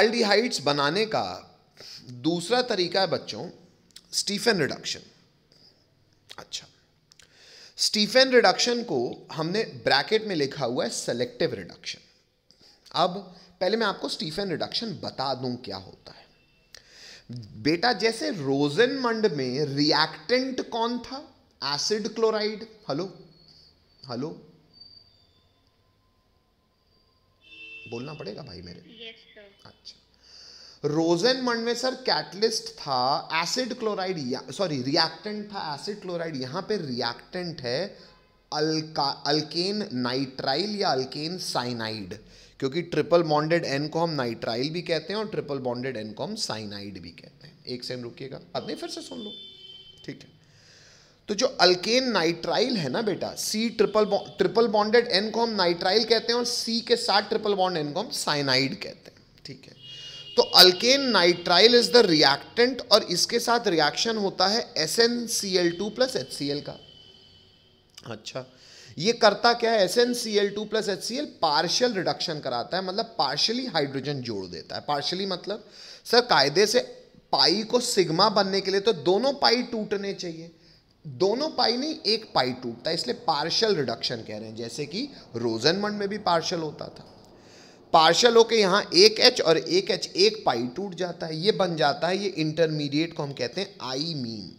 Aldehydes बनाने का दूसरा तरीका है बच्चों स्टीफन रिडक्शन अच्छा स्टीफन रिडक्शन को हमने ब्रैकेट में लिखा हुआ है सेलेक्टिव रिडक्शन अब पहले मैं आपको स्टीफन रिडक्शन बता दूं क्या होता है बेटा जैसे रोजनमंड में रिएक्टेंट कौन था एसिड क्लोराइड हेलो हेलो बोलना पड़ेगा भाई मेरे yes. अच्छा रोजनमंड में सर कैटलिस्ट था एसिड क्लोराइड सॉरी रिएक्टेंट था एसिड क्लोराइड यहां पे रिएक्टेंट है अल्केन नाइट्राइल या अल्केन साइनाइड क्योंकि ट्रिपल बॉन्डेड एन को हम नाइट्राइल भी कहते हैं और ट्रिपल बॉन्डेड एन को हम साइनाइड भी कहते हैं एक सेम रुकिएगा अब नहीं फिर से सुन लो ठीक है तो जो अल्केन नाइट्राइल है ना बेटा C triple triple bonded N को हम नाइट्राइल कहते हैं और सी के साथ ट्रिपल बॉन्ड एन को हम साइनाइड कहते हैं ठीक है तो alkane nitrile is the reactant और इसके साथ रिएक्शन होता है S N C L two plus H C L का अच्छा ये करता क्या है S N C L two plus H C L partial reduction कराता है मतलब पार्शियली हाइड्रोजन जोड़ देता है पार्शियली मतलब सर कायदे से पाई को सिग्मा बनने के लिए तो दोनों पाई टूटने चाहिए दोनों पाई नहीं एक पाई टूटता है इसलिए पार्शियल रिडक्शन कह रहे हैं जैसे कि रोजनमंड में भी पार्शियल होता था पार्शल होके यहाँ एक एच और एक एच एक पाई टूट जाता है ये बन जाता है ये इंटरमीडिएट को हम कहते हैं आई मीन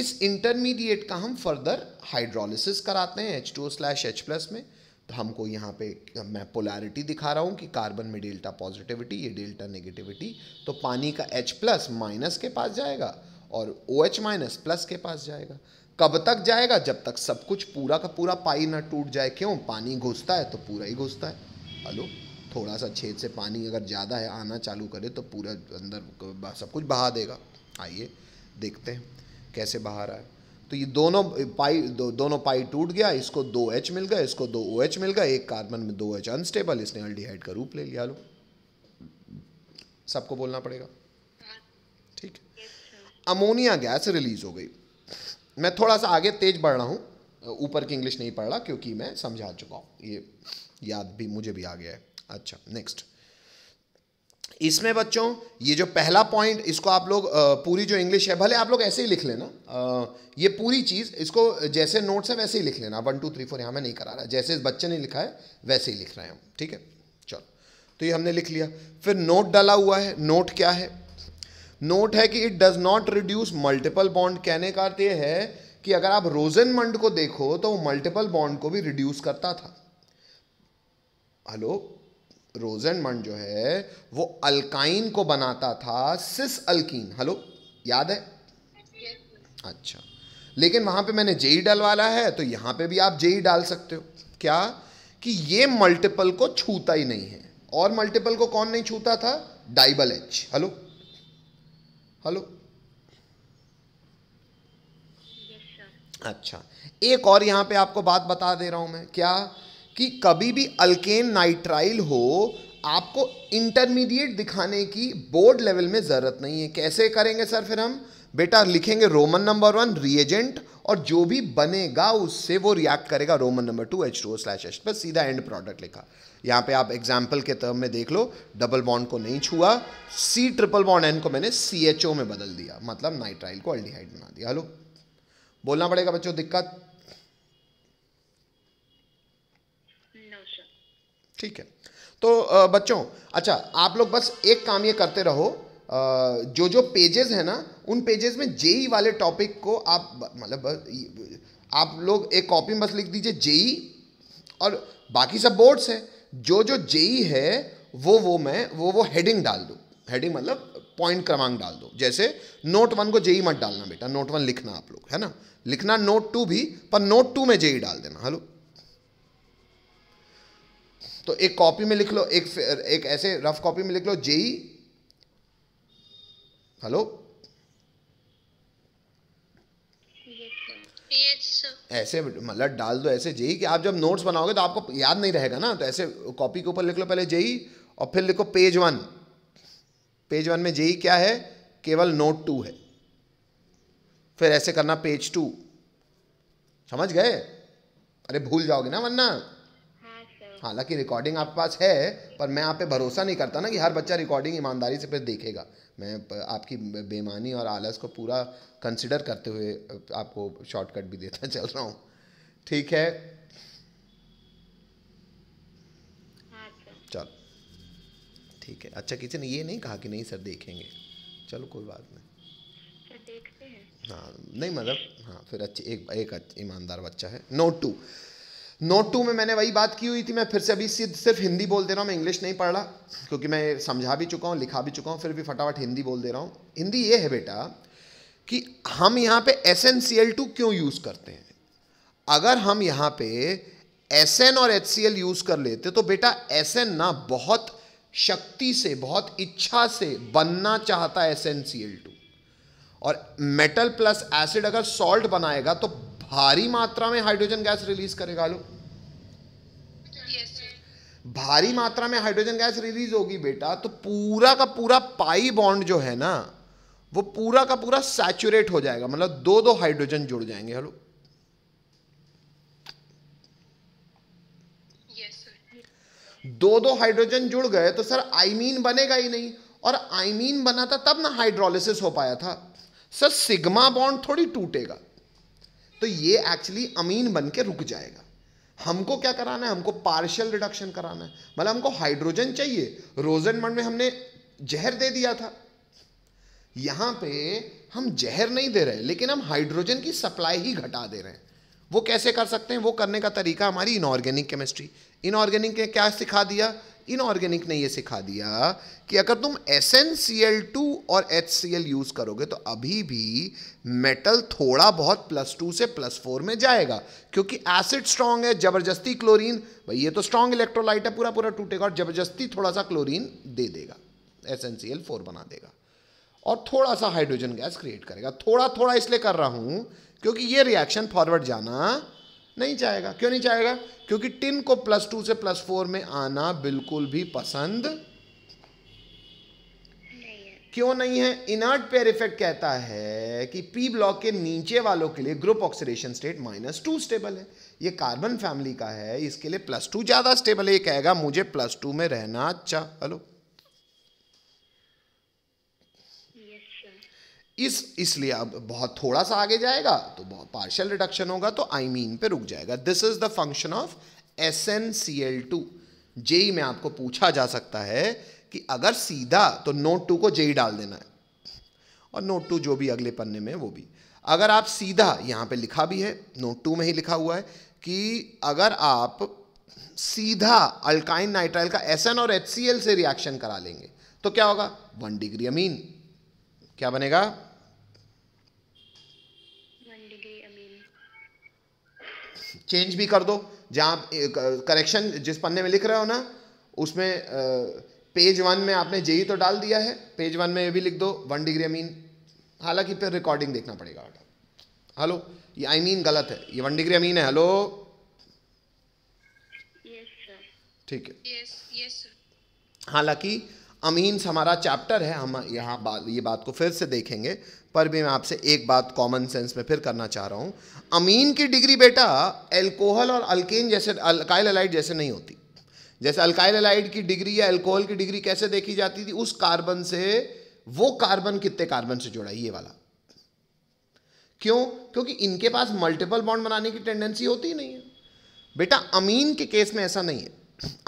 इस इंटरमीडिएट का हम फर्दर हाइड्रोलिसिस कराते हैं H two slash H plus में तो हमको यहाँ पे मैं पोलैरिटी दिखा रहा हूँ कि कार्बन में डेल्टा पॉजिटिविटी ये डेल्टा नेगेटिविटी तो पानी का एच प्लस माइनस के पास जाएगा और ओ OH माइनस प्लस के पास जाएगा कब तक जाएगा जब तक सब कुछ पूरा का पूरा पाई ना टूट जाए क्यों पानी घुसता है तो पूरा ही घुसता है हेलो थोड़ा सा छेद से पानी अगर ज़्यादा है आना चालू करे तो पूरा अंदर सब कुछ बहा देगा आइए देखते हैं कैसे बहा रहा है तो ये दोनों पाई दो, दोनों पाई टूट गया इसको दो एच मिल गया इसको दो ओ एच मिल गया एक कार्बन में दो एच अनस्टेबल इसने अल्डीहाइड का रूप ले लिया लो सबको बोलना पड़ेगा ठीक अमोनिया गैस रिलीज हो गई मैं थोड़ा सा आगे तेज बढ़ रहा हूँ ऊपर की इंग्लिश नहीं पढ़ रहा क्योंकि मैं समझा चुका हूँ ये याद भी मुझे भी आ गया है अच्छा नेक्स्ट इसमें बच्चों ये जो पहला पॉइंट इसको आप लोग पूरी जो इंग्लिश है भले आप लोग ऐसे ही लिख लेना ये पूरी चीज़ इसको जैसे नोट्स है वैसे ही लिख लेना वन टू थ्री फोर यहां मैं नहीं करा रहा जैसे इस बच्चे ने लिखा है वैसे ही लिख रहे हैं हम ठीक है चलो तो ये हमने लिख लिया फिर नोट डाला हुआ है नोट क्या है नोट है कि it does not reduce multiple bond कहने का अर्थ यह है कि अगर आप रोजनमंड को देखो तो मल्टीपल बॉन्ड को भी रिड्यूस करता था हेलो रोजनमंड जो है वो अल्काइन को बनाता था सिस अल्कीन हेलो याद है अच्छा लेकिन वहां पे मैंने जेई डलवाला है तो यहां पे भी आप जेई डाल सकते हो क्या कि ये मल्टीपल को छूता ही नहीं है और मल्टीपल को कौन नहीं छूता था डाइबल एच हेलो हेलो अच्छा एक और यहां पे आपको बात बता दे रहा हूं मैं क्या कि कभी भी अल्केन नाइट्राइल हो आपको इंटरमीडिएट दिखाने की बोर्ड लेवल में ज़रूरत नहीं है कैसे करेंगे सर फिर हम बेटा लिखेंगे रोमन नंबर वन रिएजेंट और जो भी बनेगा उससे वो रिएक्ट करेगा Roman number two H two slash H पर सीधा एंड प्रोडक्ट लिखा यहाँ पे आप एग्जाम्पल के टर्म में देख लो डबल बॉन्ड को नहीं छुआ सी ट्रिपल बॉन्ड एन को मैंने सी एच ओ में बदल दिया मतलब नाइट्राइल को अल्डीहाइड बना दिया हेलो बोलना पड़ेगा बच्चों दिक्कत ठीक है तो बच्चों अच्छा आप लोग बस एक काम ये करते रहो जो जो पेजेस है ना उन पेजेस में जेई वाले टॉपिक को आप मतलब आप लोग एक कॉपी में बस लिख दीजिए जेई और बाकी सब बोर्ड्स है जो जो जेई है वो वो मैं वो वो हेडिंग डाल दूँ हेडिंग मतलब पॉइंट क्रमांक डाल दो जैसे नोट वन को जेई मत डालना बेटा नोट वन लिखना आप लोग है ना लिखना नोट टू भी पर नोट टू में जेई डाल देना हेलो तो एक कॉपी में लिख लो एक एक ऐसे रफ कॉपी में लिख लो जेई हेलो e, ऐसे मतलब डाल दो ऐसे जेई e कि आप जब नोट्स बनाओगे तो आपको याद नहीं रहेगा ना तो ऐसे कॉपी के ऊपर लिख लो पहले जेई e और फिर लिखो पेज वन पेज वन में जेई क्या है केवल नोट टू है फिर ऐसे करना पेज टू समझ गए अरे भूल जाओगे ना वरना हालांकि रिकॉर्डिंग आपके पास है पर मैं आप पे भरोसा नहीं करता ना कि हर बच्चा रिकॉर्डिंग ईमानदारी से फिर देखेगा मैं आपकी बेमानी और आलस को पूरा कंसिडर करते हुए आपको शॉर्टकट भी देता चल रहा हूँ ठीक है अच्छा। चल ठीक है अच्छा किसी ने ये नहीं कहा कि नहीं सर देखेंगे चलो कोई बात नहीं हाँ नहीं मतलब हाँ फिर अच्छी एक एक ईमानदार बच्चा है नोट टू नोट टू में मैंने वही बात की हुई थी मैं फिर से अभी सिर्फ हिंदी बोल दे रहा हूँ मैं इंग्लिश नहीं पढ़ रहा क्योंकि मैं समझा भी चुका हूँ लिखा भी चुका हूँ फिर भी फटाफट हिंदी बोल दे रहा हूँ हिंदी ये है बेटा कि हम यहाँ पे S N C L two क्यों यूज़ करते हैं अगर हम यहाँ पे एस एन और एच सी एल यूज़ कर लेते तो बेटा एस एन ना बहुत शक्ति से बहुत इच्छा से बनना चाहता है S N C L two और मेटल प्लस एसिड अगर सॉल्ट बनाएगा तो भारी मात्रा में हाइड्रोजन गैस रिलीज करेगा लो भारी मात्रा में हाइड्रोजन गैस रिलीज होगी बेटा तो पूरा का पूरा पाई बॉन्ड जो है ना वो पूरा का पूरा सैचुरेट हो जाएगा मतलब दो दो हाइड्रोजन जुड़ जाएंगे हेलो दो दो हाइड्रोजन जुड़ गए तो सर आईमीन बनेगा ही नहीं और आईमीन बना था तब ना हाइड्रोलिसिस हो पाया था सर सिग्मा बॉन्ड थोड़ी टूटेगा तो ये एक्चुअली अमीन बन के रुक जाएगा हमको क्या कराना है हमको पार्शियल रिडक्शन कराना है मतलब हमको हाइड्रोजन चाहिए रोजन मंड में हमने जहर दे दिया था यहां पे हम जहर नहीं दे रहे लेकिन हम हाइड्रोजन की सप्लाई ही घटा दे रहे हैं वो कैसे कर सकते हैं वो करने का तरीका हमारी इनऑर्गेनिक केमिस्ट्री इनऑर्गेनिक ने क्या सिखा दिया इनऑर्गेनिक ने ये सिखा दिया कि अगर तुम एस और एच यूज़ करोगे तो अभी भी मेटल थोड़ा बहुत प्लस टू से प्लस फोर में जाएगा क्योंकि एसिड स्ट्रांग है ज़बरदस्ती क्लोरीन भाई ये तो स्ट्रांग इलेक्ट्रोलाइट है पूरा पूरा टूटेगा और ज़बरदस्ती थोड़ा सा क्लोरीन दे देगा S N C L four बना देगा और थोड़ा सा हाइड्रोजन गैस क्रिएट करेगा थोड़ा थोड़ा इसलिए कर रहा हूं क्योंकि ये रिएक्शन फॉरवर्ड जाना नहीं चाहेगा क्यों नहीं चाहेगा क्योंकि टिन को प्लस टू से प्लस फोर में आना बिल्कुल भी पसंद क्यों नहीं है इनर्ट पेयर इफेक्ट कहता है कि पी ब्लॉक के नीचे वालों के लिए group oxidation state minus two stable है ये कार्बन फैमिली का है इसके लिए प्लस टू ज़्यादा स्टेबल है ये कहेगा मुझे प्लस टू में रहना अच्छा हेलो इस इसलिए अब बहुत थोड़ा सा आगे जाएगा तो बहुत पार्शियल रिडक्शन होगा तो आईमीन पे रुक जाएगा this is the function of S N C L two JEE में आपको पूछा जा सकता है कि अगर सीधा तो नोट टू को जेई डाल देना है और नोट टू जो भी अगले पन्ने में वो भी अगर आप सीधा यहां पे लिखा भी है नोट टू में ही लिखा हुआ है कि अगर आप सीधा अल्काइन नाइट्राइल का एस और एच से रिएक्शन करा लेंगे तो क्या होगा वन डिग्री अमीन क्या बनेगा चेंज भी कर दो जहाँ करेक्शन जिस पन्ने में लिख रहे हो ना उसमें पेज वन में आपने जेई तो डाल दिया है पेज वन में ये भी लिख दो वन डिग्री अमीन हालांकि फिर रिकॉर्डिंग देखना पड़ेगा हेलो ये आई I मीन mean गलत है ये वन डिग्री अमीन है हेलो ठीक है हालांकि yes, अमीन्स हमारा चैप्टर है हम यहाँ बात ये बात को फिर से देखेंगे पर भी मैं आपसे एक बात कॉमन सेंस में फिर करना चाह रहा हूँ अमीन की डिग्री बेटा एल्कोहल और अल्केन जैसे अल्काइल अलाइड जैसे नहीं होती जैसे अल्काइल अलाइड की डिग्री या एल्कोहल की डिग्री कैसे देखी जाती थी उस कार्बन से वो कार्बन कितने कार्बन से जुड़ा ये वाला क्यों क्योंकि इनके पास मल्टीपल बॉन्ड बनाने की टेंडेंसी होती ही नहीं है बेटा अमीन के केस में ऐसा नहीं है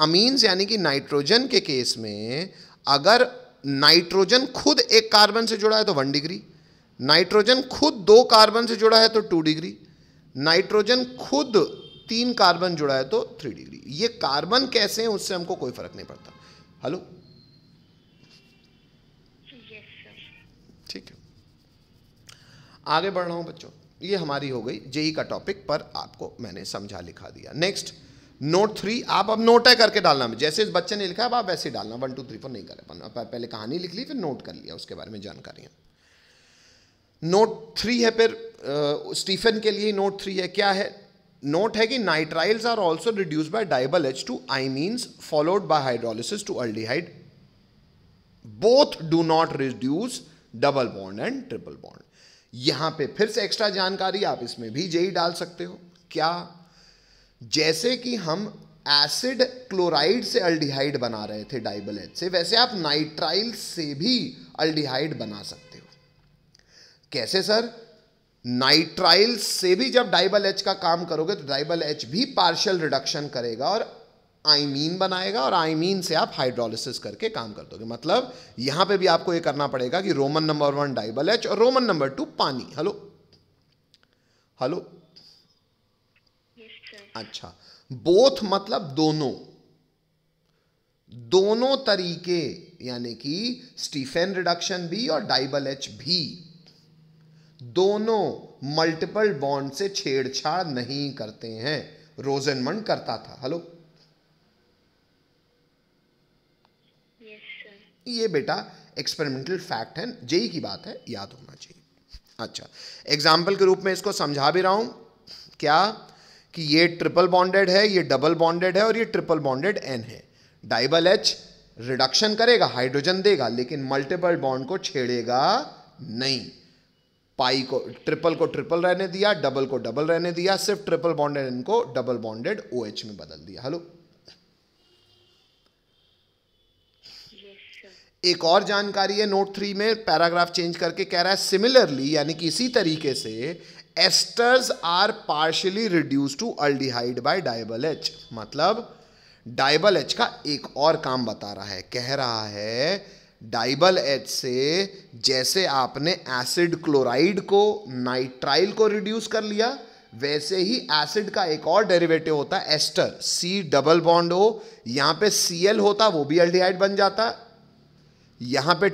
अमीन्स यानी कि नाइट्रोजन के केस में अगर नाइट्रोजन खुद एक कार्बन से जुड़ा है तो वन डिग्री नाइट्रोजन खुद दो कार्बन से जुड़ा है तो टू डिग्री नाइट्रोजन खुद तीन कार्बन जुड़ा है तो थ्री डिग्री ये कार्बन कैसे हैं उससे हमको कोई फर्क नहीं पड़ता हेलो ठीक है आगे बढ़ रहा हूं बच्चों ये हमारी हो गई जेई का टॉपिक पर आपको मैंने समझा लिखा दिया नेक्स्ट नोट थ्री आप अब नोट है करके डालना में जैसे इस बच्चे ने लिखा है आप वैसे ही डालना वन टू थ्री फोर नहीं कर पहले कहानी लिख ली फिर नोट कर लिया उसके बारे में जानकारियाँ नोट थ्री है फिर स्टीफन के लिए नोट थ्री है क्या है नोट है कि nitriles are also reduce by DIBAL H two I means followed by hydrolysis to aldehyde both do not reduce double bond and triple bond यहां पे फिर से एक्स्ट्रा जानकारी आप इसमें भी जेई e e डाल सकते हो क्या जैसे कि हम एसिड क्लोराइड से अल्डिहाइड बना रहे थे एच से वैसे आप नाइट्राइल से भी अल्डिहाइड बना सकते हो कैसे सर नाइट्राइल से भी जब डाइबल एच का काम करोगे तो डाइबल एच भी पार्शियल रिडक्शन करेगा और आईमीन बनाएगा और आइमीन से आप हाइड्रोलिसिस करके काम कर दोगे मतलब यहां पे भी आपको ये करना पड़ेगा कि Roman number one DIBAL H और रोमन नंबर टू पानी हेलो हेलो अच्छा बोथ मतलब दोनों दोनों तरीके यानी कि स्टीफेन रिडक्शन भी और डाइबल एच भी दोनों मल्टीपल बॉन्ड से छेड़छाड़ नहीं करते हैं रोजनमंड करता था हेलो yes, ये बेटा एक्सपेरिमेंटल फैक्ट है जेई e की बात है याद होना चाहिए अच्छा एग्जाम्पल के रूप में इसको समझा भी रहा हूं क्या कि ये ट्रिपल बॉन्डेड है ये डबल बॉन्डेड है और ये ट्रिपल बॉन्डेड एन है डाइबल एच रिडक्शन करेगा हाइड्रोजन देगा लेकिन मल्टीपल बॉन्ड को छेड़ेगा नहीं पाई को ट्रिपल को ट्रिपल रहने दिया डबल को डबल रहने दिया सिर्फ ट्रिपल बॉन्डेड एन को डबल बॉन्डेड ओ OH में बदल दिया हेलो एक और जानकारी है नोट थ्री में पैराग्राफ चेंज करके कह रहा है सिमिलरली यानी कि इसी तरीके से esters are partially reduce to aldehyde by DIBAL H मतलब डायबल एच का एक और काम बता रहा है कह रहा है डाइबल एच से जैसे आपने एसिड क्लोराइड को नाइट्राइल को रिड्यूस कर लिया वैसे ही एसिड का एक और डेरिवेटिव होता है एस्टर सी डबल बॉन्ड हो यहां पे सी एल होता वो भी एल्डिहाइड बन जाता यहां पे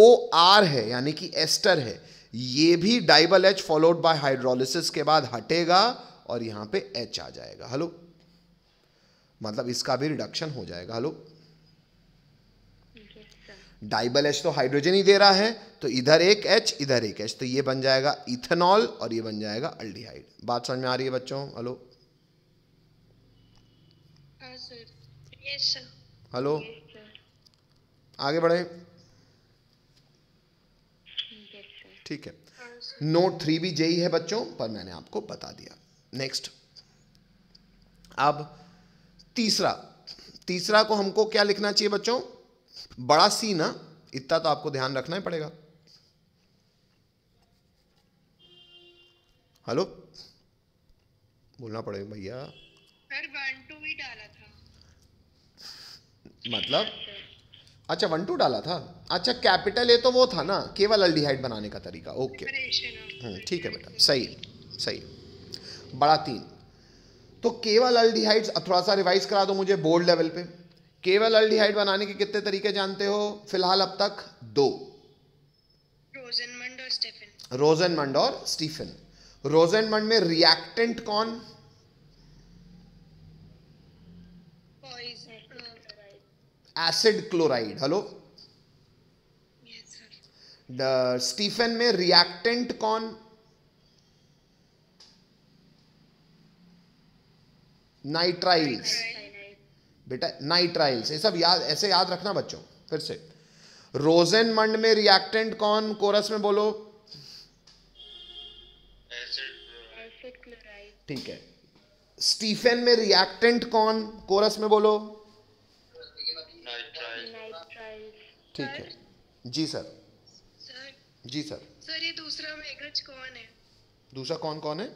ओ आर है यानी कि एस्टर है ये भी DIBAL H followed by hydrolysis के बाद हटेगा और यहां पे एच आ जाएगा हेलो मतलब इसका भी रिडक्शन हो जाएगा हेलो डाइबल एच तो हाइड्रोजन ही दे रहा है तो इधर एक एच इधर एक एच तो ये बन जाएगा इथेनॉल और ये बन जाएगा अल्डिहाइड बात समझ में आ रही है बच्चों हेलो हाँ हेलो आगे बढ़े ठीक है नोट थ्री भी जेई है बच्चों पर मैंने आपको बता दिया नेक्स्ट अब तीसरा तीसरा को हमको क्या लिखना चाहिए बच्चों बड़ा सी ना इतना तो आपको ध्यान रखना ही पड़ेगा हेलो बोलना पड़ेगा भैया सर वन टू भी डाला था मतलब अच्छा वन टू डाला था अच्छा कैपिटल ए तो वो था ना केवल अल्डिहाइड बनाने का तरीका ओके हम्म, ठीक है बेटा सही सही बड़ा तीन तो केवल अल्डिहाइड्स थोड़ा सा रिवाइज करा दो मुझे बोर्ड लेवल पे केवल अल्डिहाइड बनाने के कितने तरीके जानते हो फिलहाल अब तक दो रोजनमंड और स्टीफन रोजनमंड और स्टीफन रोजनमंड में रिएक्टेंट कौन एसिड क्लोराइड हेलो स्टीफन में रिएक्टेंट कौन नाइट्राइल्स बेटा नाइट्राइल्स ये सब याद ऐसे याद रखना बच्चों फिर से मंड में रिएक्टेंट कौन कोरस में बोलो ठीक है स्टीफन में रिएक्टेंट कौन कोरस में बोलो ठीक है जी सर जी सर सर ये दूसरा मेघज कौन है दूसरा कौन कौन है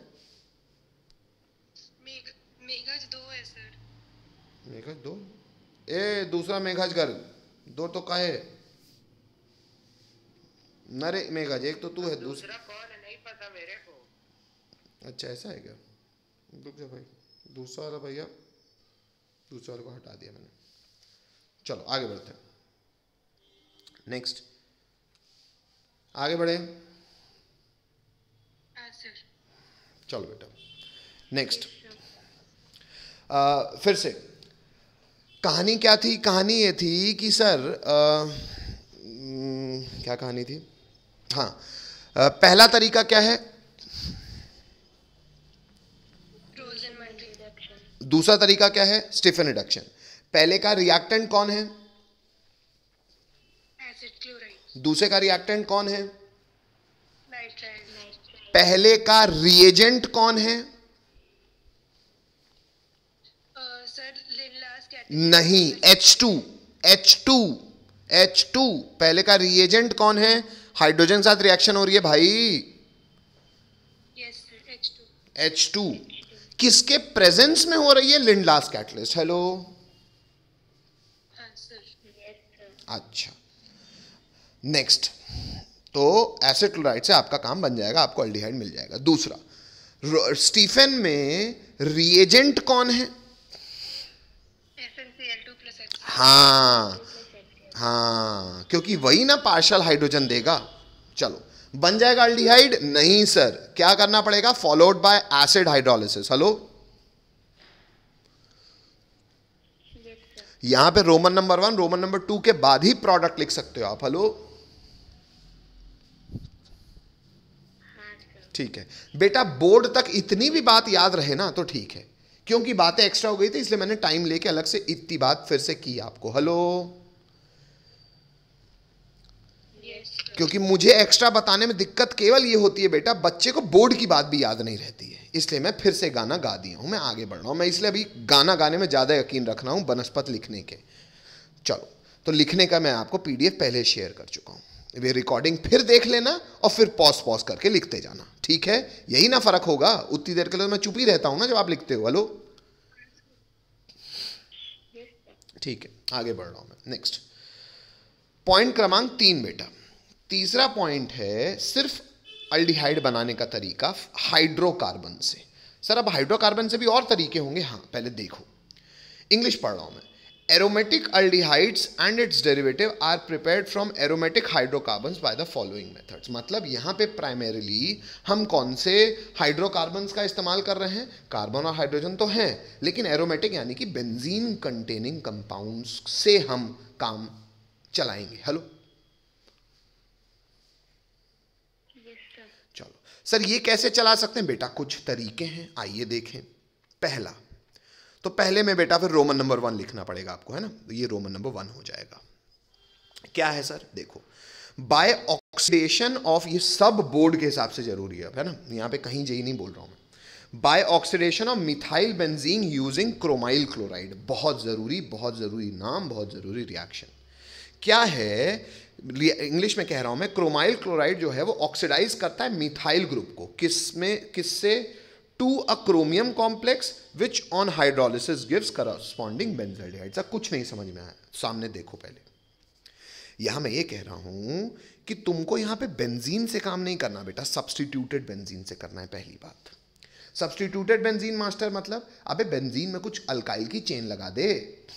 मेघज दो है सर मेघज दो ए दूसरा मेघज गर्ल दो तो का है नरे मेघज एक तो तू है दूसरा कौन है नहीं पता मेरे को अच्छा ऐसा है क्या रुक जा भाई दूसरा वाला भैया दूसरा वाले को हटा दिया मैंने चलो आगे बढ़ते हैं नेक्स्ट आगे बढ़े uh, चलो बेटा नेक्स्ट uh, फिर से कहानी क्या थी कहानी ये थी कि सर आ, uh, mm, क्या कहानी थी हाँ आ, पहला तरीका क्या है दूसरा तरीका क्या है स्टिफन रिडक्शन पहले का रिएक्टेंट कौन है दूसरे का रिएक्टेंट कौन है पहले का रिएजेंट कौन है uh, नहीं H two H two H two पहले का रिएजेंट कौन है हाइड्रोजन साथ रिएक्शन हो रही है भाई एच yes, टू किसके प्रेजेंस में हो रही है लिंडलास कैटलिस्ट हेलो अच्छा नेक्स्ट तो एसिड क्लोराइड से आपका काम बन जाएगा आपको अल्डिहाइड मिल जाएगा दूसरा स्टीफन में रिएजेंट कौन है हाँ हाँ क्योंकि वही ना पार्शल हाइड्रोजन देगा चलो बन जाएगा अल्डिहाइड नहीं सर क्या करना पड़ेगा followed by acid hydrolysis hello यहां पे Roman number one Roman number two के बाद ही प्रोडक्ट लिख सकते हो आप हेलो ठीक है बेटा बोर्ड तक इतनी भी बात याद रहे ना तो ठीक है क्योंकि बातें एक्स्ट्रा हो गई थी इसलिए मैंने टाइम लेके अलग से इतनी बात फिर से की आपको हेलो क्योंकि मुझे एक्स्ट्रा बताने में दिक्कत केवल ये होती है बेटा बच्चे को बोर्ड की बात भी याद नहीं रहती है इसलिए मैं फिर से गाना गा दिया हूं मैं आगे बढ़ रहा हूं मैं इसलिए अभी गाना गाने में ज़्यादा यकीन रख रहा हूं बनस्पत लिखने के चलो तो लिखने का मैं आपको पीडीएफ पहले शेयर कर चुका हूं वे रिकॉर्डिंग फिर देख लेना और फिर पॉज पॉज करके लिखते जाना ठीक है यही ना फर्क होगा उतनी देर के लिए तो मैं चुप ही रहता हूं ना जब आप लिखते हो हेलो ठीक है आगे बढ़ रहा हूँ मैं नेक्स्ट पॉइंट क्रमांक तीन बेटा तीसरा पॉइंट है सिर्फ अल्डिहाइड बनाने का तरीका हाइड्रोकार्बन से सर अब हाइड्रोकार्बन से भी और तरीके होंगे हाँ पहले देखो इंग्लिश पढ़ रहा हूं मैं Aromatic aldehydes and its derivative are prepared from aromatic hydrocarbons by the following methods. मतलब यहाँ पे primarily हम कौन से hydrocarbons का इस्तेमाल कर रहे हैं कार्बन और हाइड्रोजन तो हैं लेकिन aromatic यानी कि benzene containing compounds से हम काम चलाएंगे हेलो yes, चलो सर ये कैसे चला सकते हैं बेटा कुछ तरीके हैं आइए देखें पहला तो पहले में बेटा फिर रोमन नंबर वन लिखना पड़ेगा आपको है ना तो ये रोमन नंबर वन हो जाएगा क्या है सर देखो बाय ऑक्सीडेशन ऑफ ये सब बोर्ड के हिसाब से जरूरी है है ना यहां पे कहीं जई नहीं बोल रहा हूं by oxidation of methyl benzene using chromyl chloride बहुत ज़रूरी बहुत ज़रूरी नाम बहुत ज़रूरी रिएक्शन क्या है इंग्लिश में कह रहा हूं मैं क्रोमाइल क्लोराइड जो है वो ऑक्सीडाइज करता है मिथाइल ग्रुप को किस में किससे to a chromium complex which on hydrolysis gives corresponding benzaldehyde. सा कुछ नहीं समझ में आया सामने देखो पहले यहां मैं ये कह रहा हूं कि तुमको यहां पे बेंजीन से काम नहीं करना बेटा सब्सटीट्यूटेड बेंजीन से करना है पहली बात सब्सटीट्यूटेड बेंजीन मास्टर मतलब अबे बेंजीन में कुछ अल्काइल की चेन लगा दे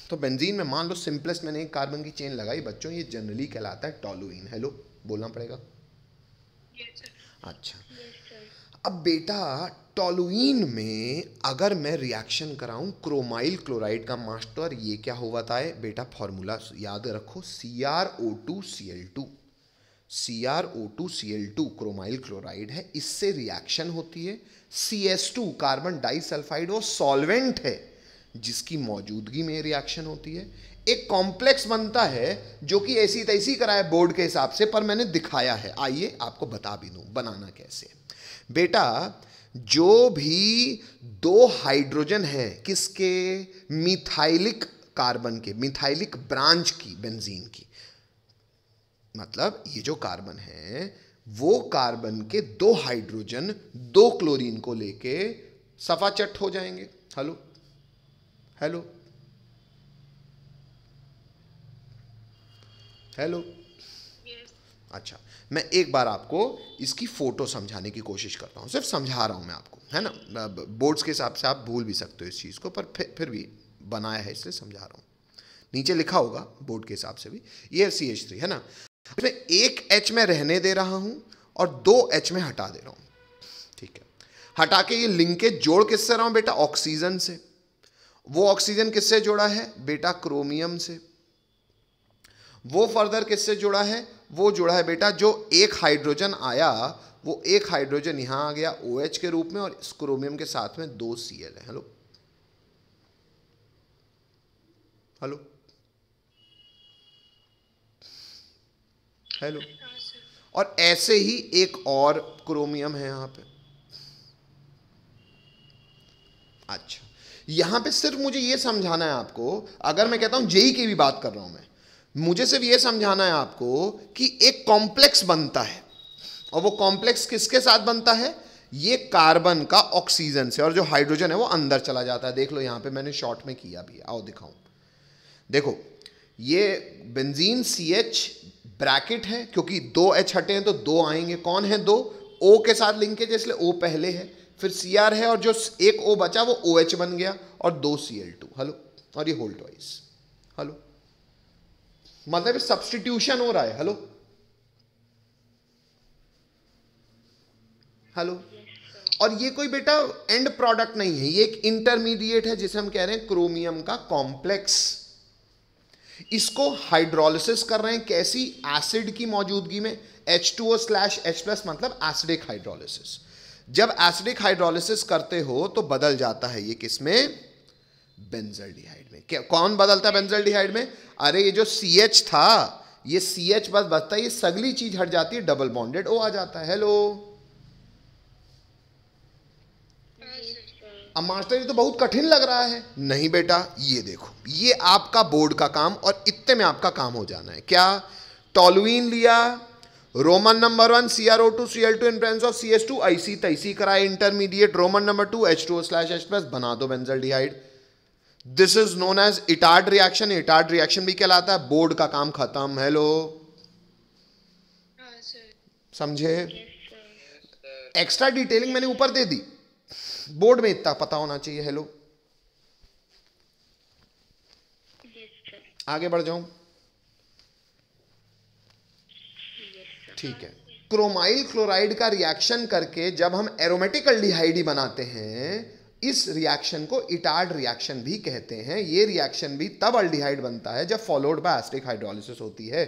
तो बेंजीन में मान लो सिंपलेस्ट मैंने एक कार्बन की चेन लगाई बच्चों ये जनरली कहलाता है टॉलोइन हेलो बोलना पड़ेगा अच्छा yes. अब बेटा टोलुइन में अगर मैं रिएक्शन कराऊं क्रोमाइल क्लोराइड का मास्टर ये क्या हो बताए बेटा फॉर्मूला याद रखो C R O two C L two C R O two C L two chromyl chloride है इससे रिएक्शन होती है C S two carbon disulphide वो सॉल्वेंट है जिसकी मौजूदगी में रिएक्शन होती है एक कॉम्प्लेक्स बनता है जो कि ऐसी तैसी कराए बोर्ड के हिसाब से पर मैंने दिखाया है आइए आपको बता भी दूँ बनाना कैसे है बेटा जो भी दो हाइड्रोजन हैं किसके मिथाइलिक कार्बन के मिथाइलिक ब्रांच की बेंजीन की मतलब ये जो कार्बन है वो कार्बन के दो हाइड्रोजन दो क्लोरीन को लेके सफाचट हो जाएंगे हेलो हेलो हेलो yes. अच्छा मैं एक बार आपको इसकी फ़ोटो समझाने की कोशिश करता हूँ सिर्फ समझा रहा हूँ मैं आपको है ना बोर्ड्स के हिसाब से आप भूल भी सकते हो इस चीज़ को पर फिर फिर भी बनाया है इसलिए समझा रहा हूँ नीचे लिखा होगा बोर्ड के हिसाब से भी ये सी एच थ्री है ना इसमें एक एच में रहने दे रहा हूँ और दो एच में हटा दे रहा हूँ ठीक है हटा के ये लिंकेज जोड़ किससे रहा हूँ बेटा ऑक्सीजन से वो ऑक्सीजन किससे जोड़ा है बेटा क्रोमियम से वो फर्दर किससे जुड़ा है वो जुड़ा है बेटा जो एक हाइड्रोजन आया वो एक हाइड्रोजन यहाँ आ गया ओ OH के रूप में और इस क्रोमियम के साथ में दो सी एल है हेलो हेलो हेलो और ऐसे ही एक और क्रोमियम है यहां पे अच्छा यहां पे सिर्फ मुझे ये समझाना है आपको अगर मैं कहता हूं जेई की भी बात कर रहा हूं मैं मुझे सिर्फ यह समझाना है आपको कि एक कॉम्प्लेक्स बनता है और वो कॉम्प्लेक्स किसके साथ बनता है ये कार्बन का ऑक्सीजन से और जो हाइड्रोजन है वो अंदर चला जाता है देख लो यहां पे मैंने शॉर्ट में किया भी आओ दिखाऊं देखो ये बेंजीन सी एच ब्रैकेट है क्योंकि दो एच हटे हैं तो दो आएंगे कौन है दो ओ के साथ लिंकेज है इसलिए ओ पहले है फिर सी आर है और जो एक ओ बचा वो ओ एच बन गया और दो सी एल टू हेलो और ये होल्ड वाइज हेलो मतलब सब्सटीट्यूशन हो रहा है हेलो हेलो और ये कोई बेटा एंड प्रोडक्ट नहीं है ये एक इंटरमीडिएट है जिसे हम कह रहे हैं क्रोमियम का कॉम्प्लेक्स इसको हाइड्रोलिसिस कर रहे हैं कैसी एसिड की मौजूदगी में H two O slash H plus मतलब एसिडिक हाइड्रोलिसिस जब एसिडिक हाइड्रोलिसिस करते हो तो बदल जाता है ये किसमें बेंजल डिहाइड में क्या कौन बदलता है बेंजल डिहाइड में अरे ये जो सी एच था ये सी एच बस बचता है ये सगली चीज हट जाती है डबल बॉन्डेड ओ आ जाता है हेलो अब मास्टर जी तो बहुत कठिन लग रहा है नहीं बेटा ये देखो ये आपका बोर्ड का काम और इतने में आपका काम हो जाना है क्या टॉलुइन लिया Roman number one C R O two C L two in presence of C S two आईसी तैसी कराए intermediate Roman number two H two slash H plus बना दो benzaldehyde this is known as Etard reaction Etard reaction भी कहलाता है board का काम खत्म हेलो हाँ, समझे एक्स्ट्रा डिटेलिंग मैंने ऊपर दे दी बोर्ड में इतना पता होना चाहिए हेलो आगे बढ़ जाऊं ठीक है क्रोमाइल क्लोराइड का रिएक्शन करके जब हम एरोमेटिक अल्डिहाइड बनाते हैं इस रिएक्शन को इटार्ड रिएक्शन भी कहते हैं ये रिएक्शन भी तब अल्डिहाइड बनता है जब फॉलोड बाय एस्टिक हाइड्रोलिसिस होती है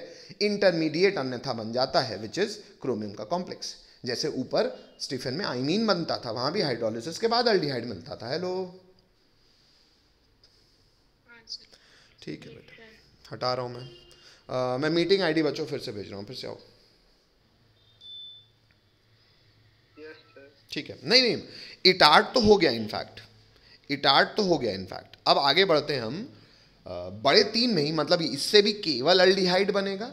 इंटरमीडिएट अन्यथा बन जाता है विच इज क्रोमियम का कॉम्प्लेक्स जैसे ऊपर स्टीफन में आइमीन बनता था वहां भी हाइड्रोलिसिस के बाद अल्डिहाइड मिलता था हेलो ठीक है बेटा हटा रहा हूं मैं आ, मैं मीटिंग आईडी बच्चों फिर से भेज रहा हूं फिर से आओ ठीक है नहीं नहीं इटार्ट तो हो गया इनफैक्ट इटार्ट तो हो गया इनफैक्ट अब आगे बढ़ते हैं हम बड़े तीन में ही मतलब इससे भी केवल अल्डिहाइड बनेगा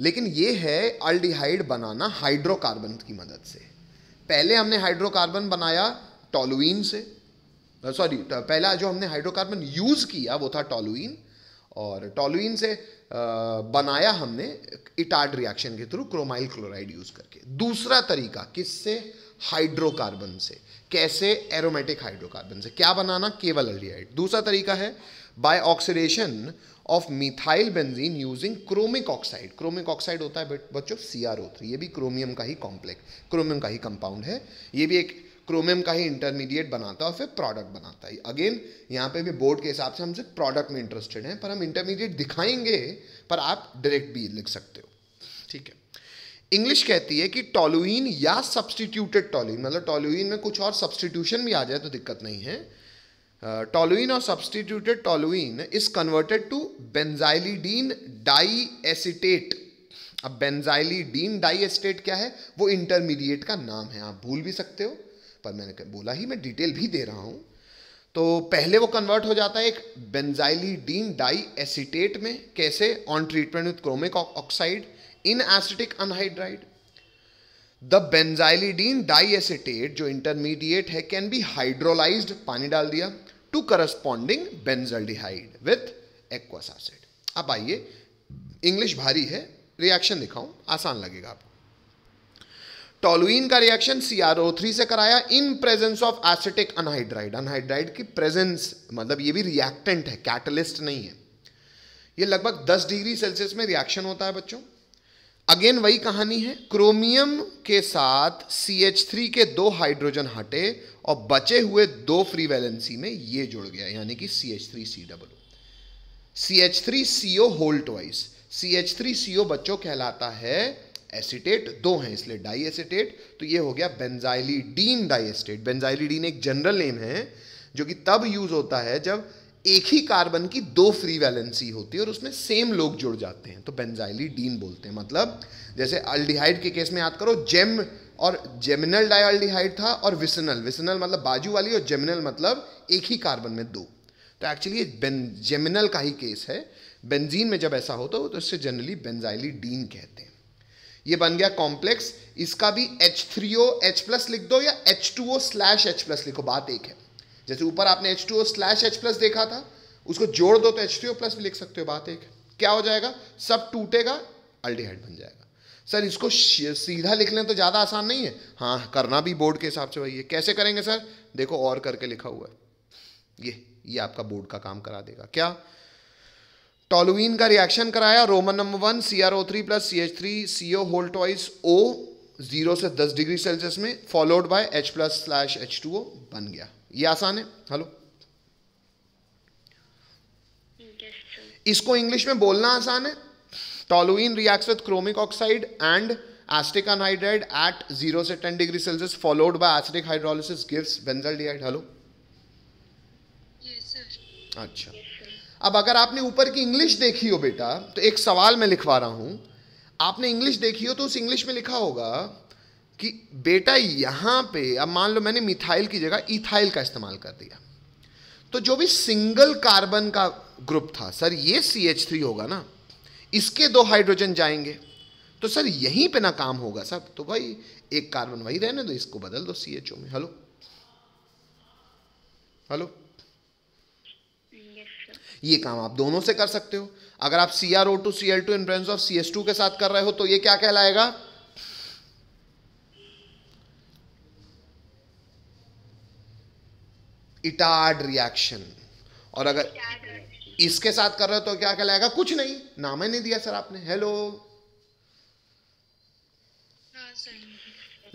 लेकिन ये है अल्डिहाइड बनाना हाइड्रोकार्बन की मदद से पहले हमने हाइड्रोकार्बन बनाया टोलुइन से सॉरी पहला जो हमने हाइड्रोकार्बन यूज़ किया वो था टोलुइन और टोलुइन से बनाया हमने इटार्ड रिएक्शन के थ्रू क्रोमाइल क्लोराइड यूज़ करके दूसरा तरीका किससे हाइड्रोकार्बन से कैसे एरोमेटिक हाइड्रोकार्बन से क्या बनाना केवल एल्डिहाइड दूसरा तरीका है by oxidation of methyl benzene using chromic oxide chromic oxide होता है बच्चों सी आर ओ थ्री ये भी क्रोमियम का ही कॉम्प्लेक्स क्रोमियम का ही कंपाउंड है ये भी एक क्रोमियम का ही इंटरमीडिएट बनाता है और फिर प्रोडक्ट बनाता है अगेन यहाँ पे भी बोर्ड के हिसाब से हम सिर्फ प्रोडक्ट में इंटरेस्टेड हैं पर हम इंटरमीडिएट दिखाएंगे पर आप डायरेक्ट भी लिख सकते हो ठीक है इंग्लिश कहती है कि टोलुइन या सब्सटीट्यूटेड टोलुइन मतलब टोलुइन में कुछ और सब्सटीट्यूशन भी आ जाए तो दिक्कत नहीं है टोलुइन और substituted toluene is converted to benzylidene di acetate अब बेंजाइलीडीन डाई एसिटेट क्या है वो इंटरमीडिएट का नाम है आप भूल भी सकते हो पर मैंने बोला ही मैं डिटेल भी दे रहा हूँ तो पहले वो कन्वर्ट हो जाता है एक बेंजाइलीडीन डाई एसिटेट में कैसे on treatment with chromic oxide in acetic anhydride the benzylidene diacetate जो इंटरमीडिएट है कैन बी हाइड्रोलाइज पानी डाल दिया to corresponding benzaldehyde with aqueous acid अब आइए इंग्लिश भारी है रिएक्शन दिखाऊं आसान लगेगा आपको टोलुइन का रिएक्शन CrO3 से कराया in presence of acetic anhydride anhydride की प्रेजेंस मतलब ये भी रिएक्टेंट है कैटलिस्ट नहीं है ये लगभग 10 डिग्री सेल्सियस में रिएक्शन होता है बच्चों अगेन वही कहानी है क्रोमियम के साथ थ्री के दो हाइड्रोजन हटे और बचे हुए दो फ्री वैलेंसी में ये जुड़ गया यानी कि C CH3C double CH3CO whole C CO बच्चों कहलाता है एसिटेट दो हैं इसलिए डाई एसिटेट तो ये हो गया बेंजाइलीडीन डाई एसिटेट बेंजाइलीडीन एक जनरल नेम है जो कि तब यूज होता है जब एक ही कार्बन की दो फ्री वैलेंसी होती है और उसमें सेम लोग जुड़ जाते हैं तो बेंजाइली डीन बोलते हैं मतलब जैसे अल्डिहाइड के केस में याद करो जेम और जेमिनल डायल्डिहाइड था और विसनल विसनल मतलब बाजू वाली और जेमिनल मतलब एक ही कार्बन में दो तो एक्चुअली ये जेमिनल का ही केस है बेंजीन में जब ऐसा होता हो तो इससे जनरली बेंजाइली डीन कहते हैं ये बन गया कॉम्प्लेक्स इसका भी H three O H plus लिख दो या H two O slash H plus लिखो बात एक है जैसे ऊपर आपने H two O slash H plus देखा था उसको जोड़ दो तो एच टू ओ प्लस भी लिख सकते हो बात एक क्या हो जाएगा सब टूटेगा अल्डीहाइड बन जाएगा सर इसको सीधा लिख लें तो ज़्यादा आसान नहीं है हाँ करना भी बोर्ड के हिसाब से वही है कैसे करेंगे सर देखो और करके लिखा हुआ है ये ये आपका बोर्ड का काम करा देगा क्या टॉलुइन का रिएक्शन कराया Roman number one C R O three plus C H three C O whole twice O zero से दस डिग्री सेल्सियस में followed by H plus slash H two O बन गया ये आसान है हेलो इसको इंग्लिश में बोलना आसान है toluene reacts with chromic oxide and acetic anhydride at zero से ten degree Celsius followed by acidic hydrolysis gives benzaldehyde hello अच्छा अब अगर आपने ऊपर की इंग्लिश देखी हो बेटा तो एक सवाल मैं लिखवा रहा हूं आपने इंग्लिश देखी हो तो उस इंग्लिश में लिखा होगा कि बेटा यहां पे अब मान लो मैंने मिथाइल की जगह इथाइल का इस्तेमाल कर दिया तो जो भी सिंगल कार्बन का ग्रुप था सर ये सी एच थ्री होगा ना इसके दो हाइड्रोजन जाएंगे तो सर यहीं पे ना काम होगा सब तो भाई एक कार्बन वही रहने दो इसको बदल दो सी एच ओ में हेलो हेलो ये काम आप दोनों से कर सकते हो अगर आप C R O two C L two in of C S two के साथ कर रहे हो तो ये क्या कहलाएगा इटार्ड रिएक्शन और अगर इसके साथ कर रहे हो तो क्या कहलाएगा कुछ नहीं नाम ही नहीं दिया सर आपने हेलो